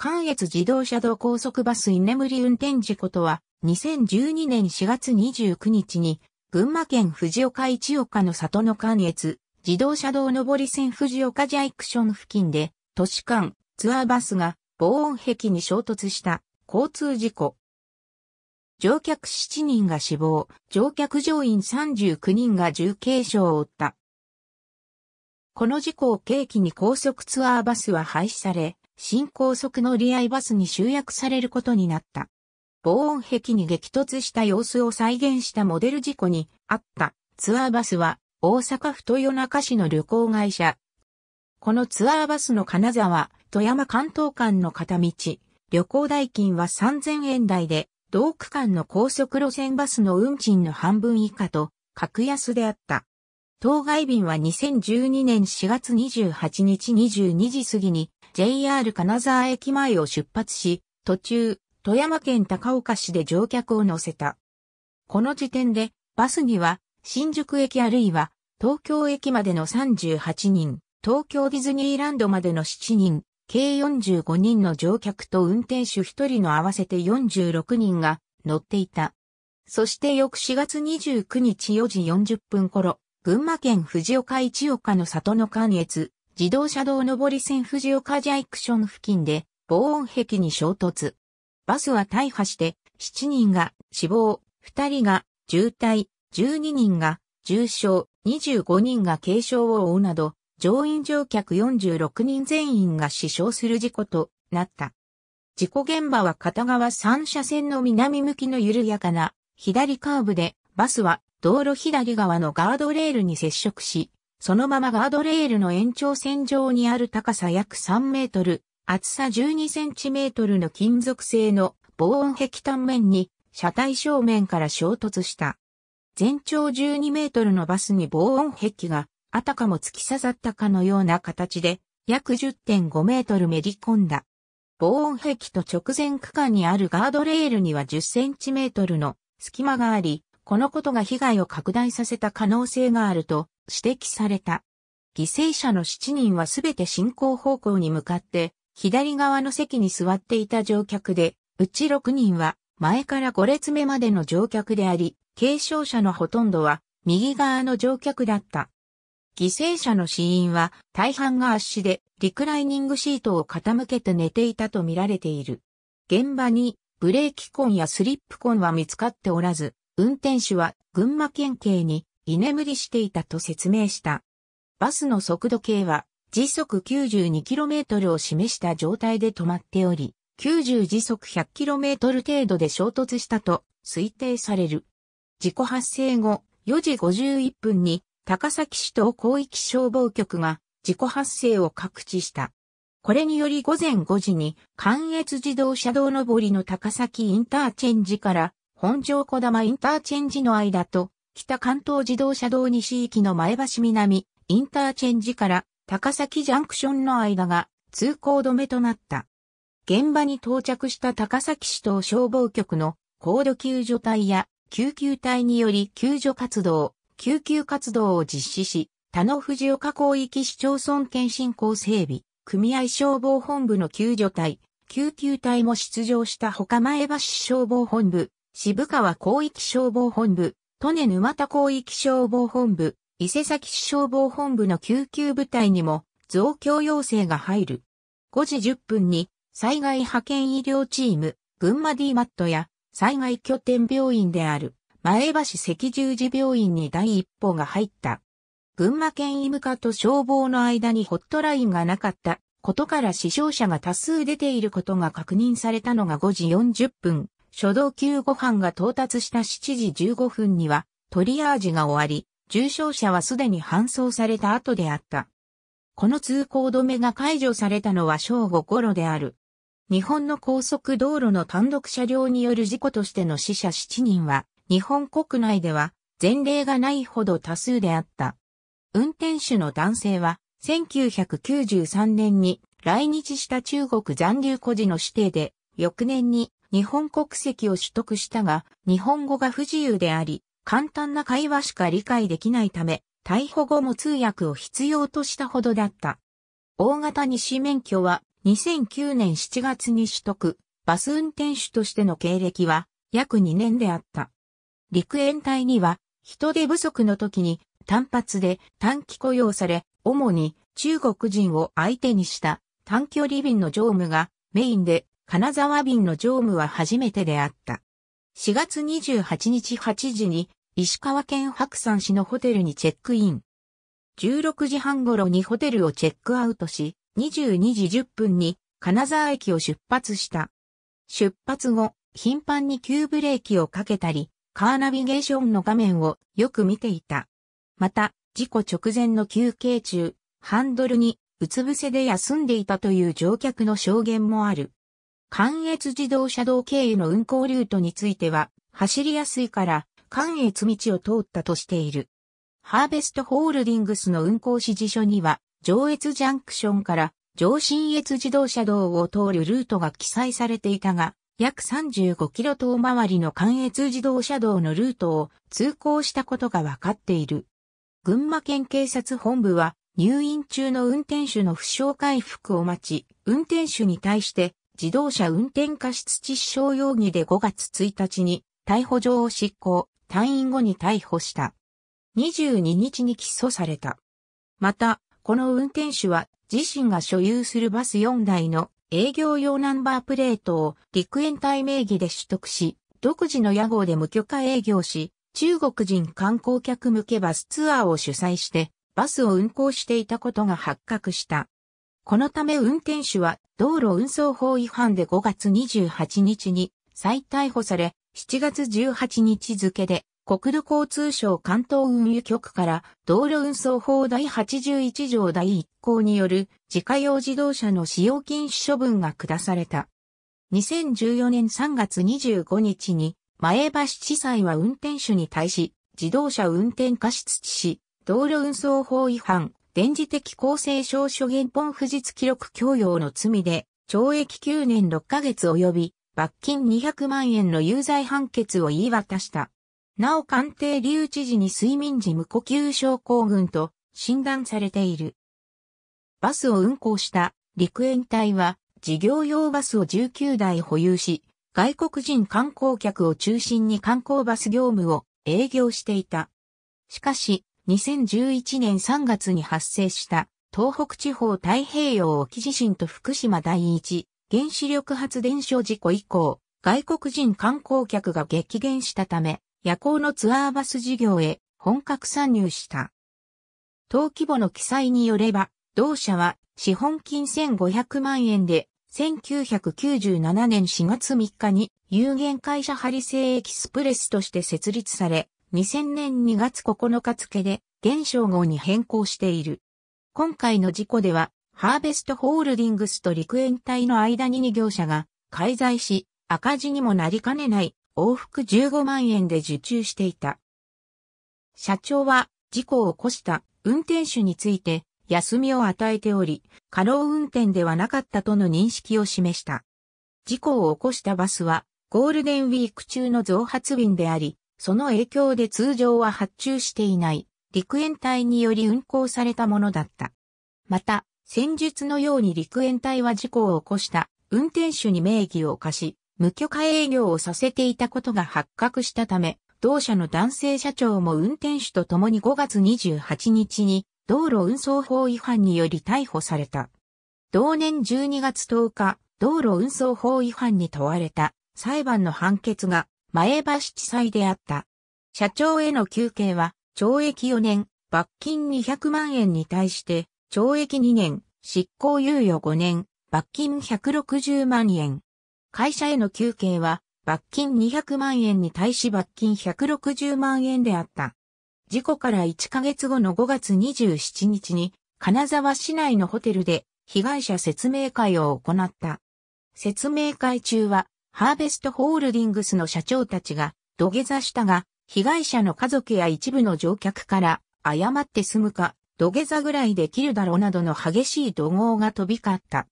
関越自動車道高速バス居眠り運転事故とは、2012年4月29日に、群馬県藤岡市岡の里の関越、自動車道上り線藤岡ジャイクション付近で、都市間、ツアーバスが防音壁に衝突した交通事故。乗客7人が死亡、乗客乗員39人が重軽傷を負った。この事故を契機に高速ツアーバスは廃止され、新高速乗り合いバスに集約されることになった。防音壁に激突した様子を再現したモデル事故にあったツアーバスは大阪府豊中市の旅行会社。このツアーバスの金沢、富山関東間の片道、旅行代金は3000円台で、同区間の高速路線バスの運賃の半分以下と格安であった。当該便は2012年4月28日22時過ぎに JR 金沢駅前を出発し、途中、富山県高岡市で乗客を乗せた。この時点で、バスには、新宿駅あるいは、東京駅までの38人、東京ディズニーランドまでの7人、計45人の乗客と運転手1人の合わせて46人が乗っていた。そして翌4月29日4時40分頃、群馬県藤岡市岡の里の関越、自動車道上り線藤岡ジャイクション付近で防音壁に衝突。バスは大破して7人が死亡、2人が重体、12人が重傷、25人が軽傷を負うなど、乗員乗客46人全員が死傷する事故となった。事故現場は片側3車線の南向きの緩やかな左カーブで、バスは道路左側のガードレールに接触し、そのままガードレールの延長線上にある高さ約3メートル、厚さ12センチメートルの金属製の防音壁単面に車体正面から衝突した。全長12メートルのバスに防音壁があたかも突き刺さったかのような形で約10.5メートルめり込んだ。防音壁と直前区間にあるガードレールには10センチメートルの隙間があり、このことが被害を拡大させた可能性があると指摘された。犠牲者の7人はすべて進行方向に向かって、左側の席に座っていた乗客で、うち6人は前から5列目までの乗客であり、軽傷者のほとんどは右側の乗客だった。犠牲者の死因は大半が圧死でリクライニングシートを傾けて寝ていたとみられている。現場にブレーキ痕やスリップ痕は見つかっておらず、運転手は群馬県警に居眠りしていたと説明した。バスの速度計は時速 92km を示した状態で止まっており、90時速 100km 程度で衝突したと推定される。事故発生後、4時51分に高崎市東広域消防局が事故発生を告知した。これにより午前5時に関越自動車道上りの高崎インターチェンジから本庄小玉インターチェンジの間と北関東自動車道西行きの前橋南インターチェンジから高崎ジャンクションの間が通行止めとなった。現場に到着した高崎市と消防局の高度救助隊や救急隊により救助活動、救急活動を実施し、田野藤岡広域市町村県振興整備、組合消防本部の救助隊、救急隊も出場した他前橋消防本部、渋川広域消防本部、利根沼田広域消防本部、伊勢崎市消防本部の救急部隊にも増強要請が入る。5時10分に災害派遣医療チーム、群馬 DMAT や災害拠点病院である前橋赤十字病院に第一報が入った。群馬県医務課と消防の間にホットラインがなかったことから死傷者が多数出ていることが確認されたのが5時40分。初動級護班が到達した7時15分には、トリアージが終わり、重症者はすでに搬送された後であった。この通行止めが解除されたのは正午頃である。日本の高速道路の単独車両による事故としての死者7人は、日本国内では前例がないほど多数であった。運転手の男性は、1993年に来日した中国残留孤児の指定で、翌年に日本国籍を取得したが、日本語が不自由であり、簡単な会話しか理解できないため、逮捕後も通訳を必要としたほどだった。大型西免許は2009年7月に取得、バス運転手としての経歴は約2年であった。陸援隊には人手不足の時に単発で短期雇用され、主に中国人を相手にした短距離便の乗務がメインで金沢便の乗務は初めてであった。4月28日8時に石川県白山市のホテルにチェックイン。16時半頃にホテルをチェックアウトし、22時10分に金沢駅を出発した。出発後、頻繁に急ブレーキをかけたり、カーナビゲーションの画面をよく見ていた。また、事故直前の休憩中、ハンドルにうつ伏せで休んでいたという乗客の証言もある。関越自動車道経由の運行ルートについては、走りやすいから、関越道を通ったとしている。ハーベストホールディングスの運行指示書には、上越ジャンクションから上新越自動車道を通るルートが記載されていたが、約35キロ遠回りの関越自動車道のルートを通行したことが分かっている。群馬県警察本部は入院中の運転手の負傷回復を待ち、運転手に対して自動車運転過失致死傷容疑で5月1日に逮捕状を執行、退院後に逮捕した。22日に起訴された。また、この運転手は自身が所有するバス4台の営業用ナンバープレートを陸園隊名義で取得し、独自の屋号で無許可営業し、中国人観光客向けバスツアーを主催して、バスを運行していたことが発覚した。このため運転手は道路運送法違反で5月28日に再逮捕され、7月18日付で国土交通省関東運輸局から道路運送法第81条第1項による自家用自動車の使用禁止処分が下された。2014年3月25日に前橋地裁は運転手に対し自動車運転過失致死、道路運送法違反、電磁的公正証書原本不実記録強用の罪で、懲役9年6ヶ月及び、罰金200万円の有罪判決を言い渡した。なお官邸留置時に睡眠時無呼吸症候群と診断されている。バスを運行した陸園隊は事業用バスを19台保有し、外国人観光客を中心に観光バス業務を営業していた。しかし、2011年3月に発生した東北地方太平洋沖地震と福島第一原子力発電所事故以降、外国人観光客が激減したため、夜行のツアーバス事業へ本格参入した。登規模の記載によれば、同社は資本金1500万円で、1997年4月3日に有限会社ハリセイエキスプレスとして設立され、2000年2月9日付で、現象号に変更している。今回の事故では、ハーベストホールディングスと陸園隊の間に2業者が、介在し、赤字にもなりかねない、往復15万円で受注していた。社長は、事故を起こした運転手について、休みを与えており、過労運転ではなかったとの認識を示した。事故を起こしたバスは、ゴールデンウィーク中の増発便であり、その影響で通常は発注していない陸援隊により運行されたものだった。また、戦術のように陸援隊は事故を起こした運転手に名義を貸し、無許可営業をさせていたことが発覚したため、同社の男性社長も運転手と共に5月28日に道路運送法違反により逮捕された。同年12月10日、道路運送法違反に問われた裁判の判決が前橋地裁であった。社長への求刑は、懲役4年、罰金200万円に対して、懲役2年、執行猶予5年、罰金160万円。会社への求刑は、罰金200万円に対し罰金160万円であった。事故から1ヶ月後の5月27日に、金沢市内のホテルで被害者説明会を行った。説明会中はハーベストホールディングスの社長たちが土下座したが、被害者の家族や一部の乗客から謝って済むか、土下座ぐらいできるだろうなどの激しい怒号が飛び交った。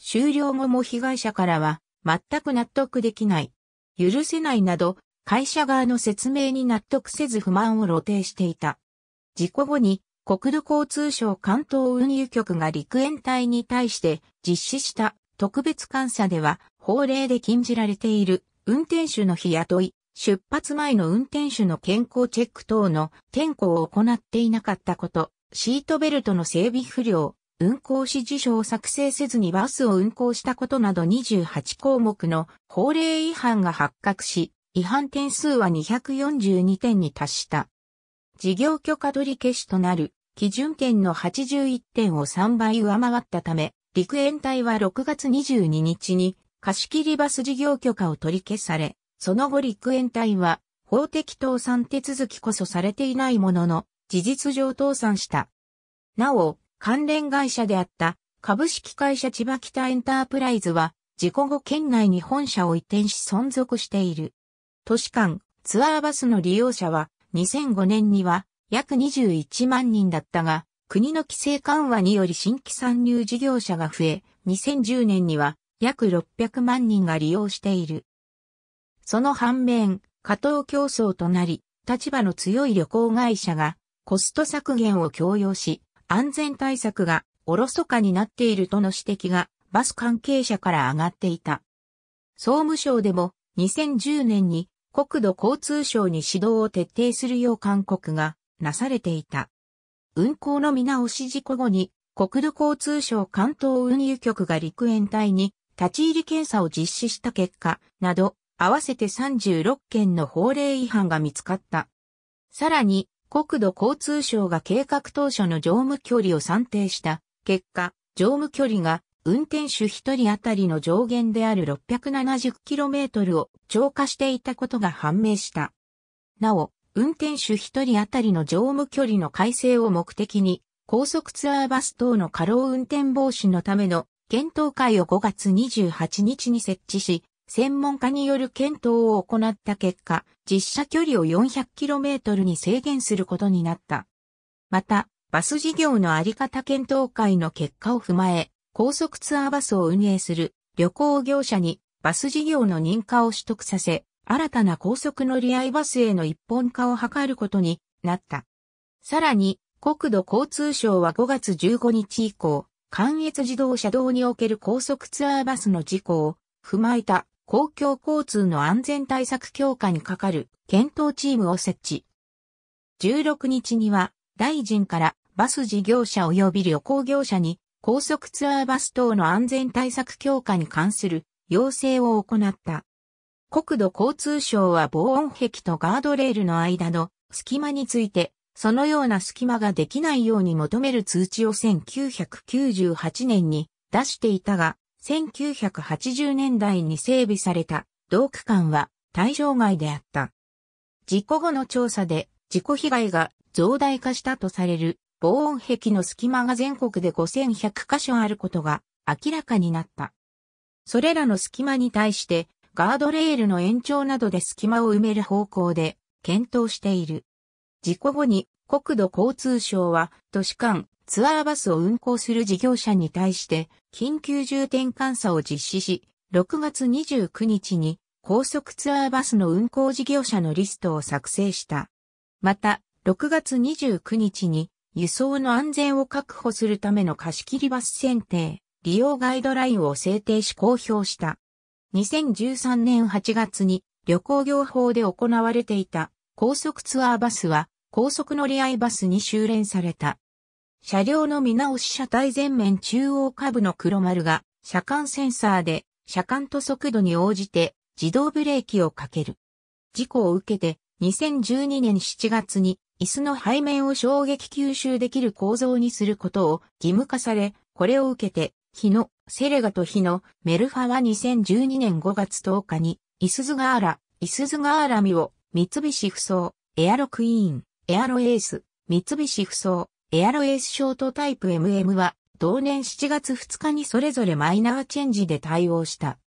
終了後も被害者からは全く納得できない。許せないなど、会社側の説明に納得せず不満を露呈していた。事故後に国土交通省関東運輸局が陸援隊に対して実施した特別監査では法令で禁じられている運転手の日雇い、出発前の運転手の健康チェック等の点呼を行っていなかったこと、シートベルトの整備不良、運行指示書を作成せずにバスを運行したことなど28項目の法令違反が発覚し、違反点数は242点に達した。事業許可取り消しとなる基準点の81点を3倍上回ったため、陸援隊は6月22日に貸切バス事業許可を取り消され、その後陸援隊は法的倒産手続きこそされていないものの、事実上倒産した。なお、関連会社であった株式会社千葉北エンタープライズは、事故後県内に本社を移転し存続している。都市間、ツアーバスの利用者は2005年には約21万人だったが、国の規制緩和により新規参入事業者が増え、2010年には約600万人が利用している。その反面、加藤競争となり、立場の強い旅行会社がコスト削減を強要し、安全対策がおろそかになっているとの指摘がバス関係者から上がっていた。総務省でも2010年に国土交通省に指導を徹底するよう勧告がなされていた。運行の見直し事故後に、国土交通省関東運輸局が陸援隊に立ち入り検査を実施した結果、など、合わせて36件の法令違反が見つかった。さらに、国土交通省が計画当初の乗務距離を算定した結果、乗務距離が運転手1人当たりの上限である 670km を超過していたことが判明した。なお、運転手1人当たりの乗務距離の改正を目的に、高速ツアーバス等の過労運転防止のための検討会を5月28日に設置し、専門家による検討を行った結果、実車距離を 400km に制限することになった。また、バス事業のあり方検討会の結果を踏まえ、高速ツアーバスを運営する旅行業者にバス事業の認可を取得させ、新たな高速乗り合いバスへの一本化を図ることになった。さらに、国土交通省は5月15日以降、関越自動車道における高速ツアーバスの事故を踏まえた公共交通の安全対策強化にかかる検討チームを設置。16日には大臣からバス事業者及び旅行業者に高速ツアーバス等の安全対策強化に関する要請を行った。国土交通省は防音壁とガードレールの間の隙間について、そのような隙間ができないように求める通知を1998年に出していたが、1980年代に整備された道区間は対象外であった。事故後の調査で事故被害が増大化したとされる防音壁の隙間が全国で5100箇所あることが明らかになった。それらの隙間に対してガードレールの延長などで隙間を埋める方向で検討している。事故後に国土交通省は都市間ツアーバスを運行する事業者に対して緊急重点監査を実施し、6月29日に高速ツアーバスの運行事業者のリストを作成した。また、6月29日に輸送の安全を確保するための貸し切りバス選定、利用ガイドラインを制定し公表した。2013年8月に旅行業法で行われていた高速ツアーバスは高速乗り合いバスに修練された。車両の見直し車体前面中央下部の黒丸が車間センサーで車間と速度に応じて自動ブレーキをかける。事故を受けて2012年7月に椅子の背面を衝撃吸収できる構造にすることを義務化され、これを受けて、日野、セレガとヒのメルファは2012年5月10日に、イスズガーラ、イスズガーラミを、三菱不走、エアロクイーン、エアロエース、三菱不走、エアロエースショートタイプ MM は、同年7月2日にそれぞれマイナーチェンジで対応した。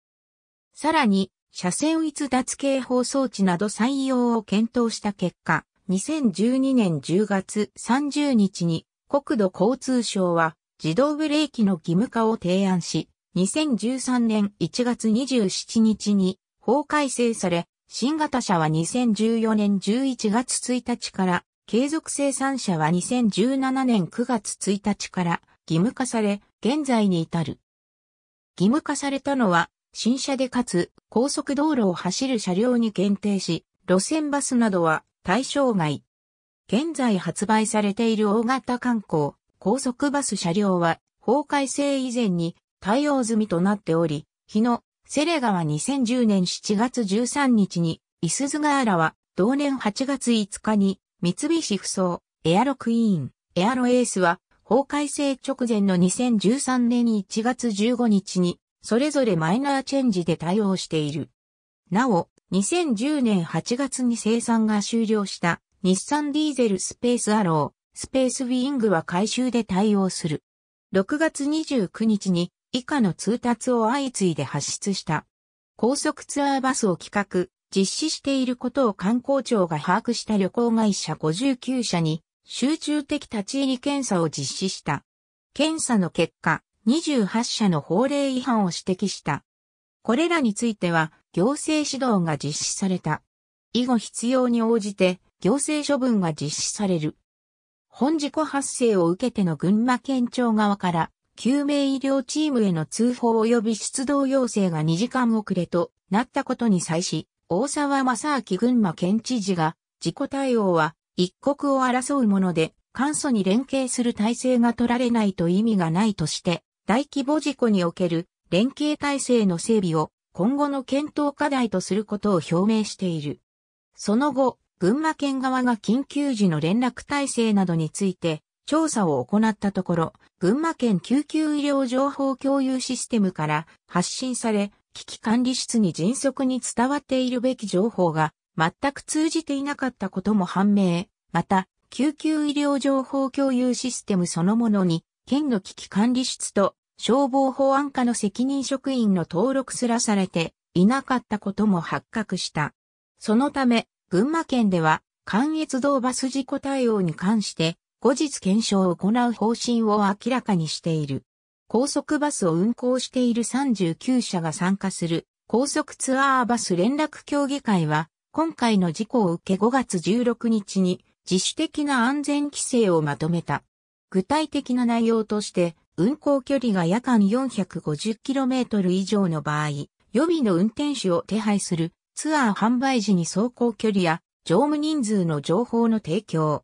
さらに、車線逸脱警報装置など採用を検討した結果、2012年10月30日に国土交通省は自動ブレーキの義務化を提案し、2013年1月27日に法改正され、新型車は2014年11月1日から、継続生産車は2017年9月1日から義務化され、現在に至る。義務化されたのは、新車でかつ高速道路を走る車両に限定し、路線バスなどは対象外。現在発売されている大型観光、高速バス車両は法改正以前に対応済みとなっており、日野、セレガは2010年7月13日に、イスズガーラは同年8月5日に、三菱不装、エアロクイーン、エアロエースは、法改正直前の2013年1月15日に、それぞれマイナーチェンジで対応している。なお、2010年8月に生産が終了した、日産ディーゼルスペースアロー、スペースウィングは回収で対応する。6月29日に以下の通達を相次いで発出した。高速ツアーバスを企画、実施していることを観光庁が把握した旅行会社59社に集中的立ち入り検査を実施した。検査の結果、28社の法令違反を指摘した。これらについては行政指導が実施された。以後必要に応じて行政処分が実施される。本事故発生を受けての群馬県庁側から救命医療チームへの通報及び出動要請が2時間遅れとなったことに際し、大沢正明群馬県知事が、事故対応は一刻を争うもので、簡素に連携する体制が取られないと意味がないとして、大規模事故における連携体制の整備を今後の検討課題とすることを表明している。その後、群馬県側が緊急時の連絡体制などについて調査を行ったところ、群馬県救急医療情報共有システムから発信され、危機管理室に迅速に伝わっているべき情報が全く通じていなかったことも判明。また、救急医療情報共有システムそのものに、県の危機管理室と消防法案課の責任職員の登録すらされていなかったことも発覚した。そのため、群馬県では、関越道バス事故対応に関して、後日検証を行う方針を明らかにしている。高速バスを運行している39社が参加する高速ツアーバス連絡協議会は、今回の事故を受け5月16日に自主的な安全規制をまとめた。具体的な内容として、運行距離が夜間 450km 以上の場合、予備の運転手を手配するツアー販売時に走行距離や乗務人数の情報の提供。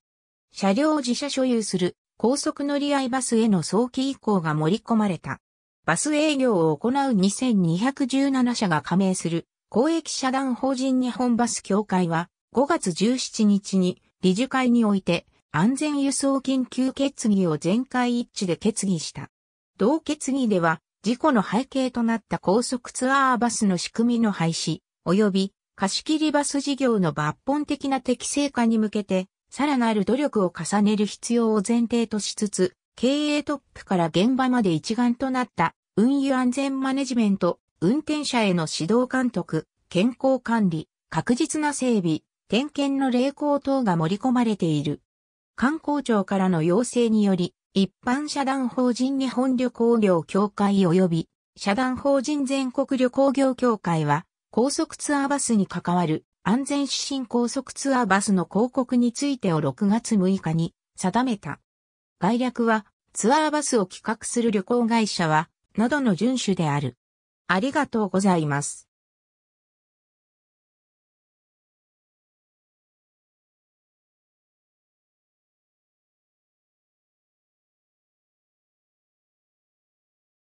車両を自社所有する高速乗り合いバスへの早期移行が盛り込まれた。バス営業を行う2217社が加盟する公益社団法人日本バス協会は5月17日に理事会において安全輸送緊急決議を全会一致で決議した。同決議では事故の背景となった高速ツアーバスの仕組みの廃止、及び貸切バス事業の抜本的な適正化に向けて、さらなる努力を重ねる必要を前提としつつ、経営トップから現場まで一丸となった運輸安全マネジメント、運転者への指導監督、健康管理、確実な整備、点検の励行等が盛り込まれている。観光庁からの要請により、一般社団法人日本旅行業協会及び社団法人全国旅行業協会は、高速ツアーバスに関わる安全指針高速ツアーバスの広告についてを6月6日に定めた。概略はツアーバスを企画する旅行会社は、などの遵守である。ありがとうございます。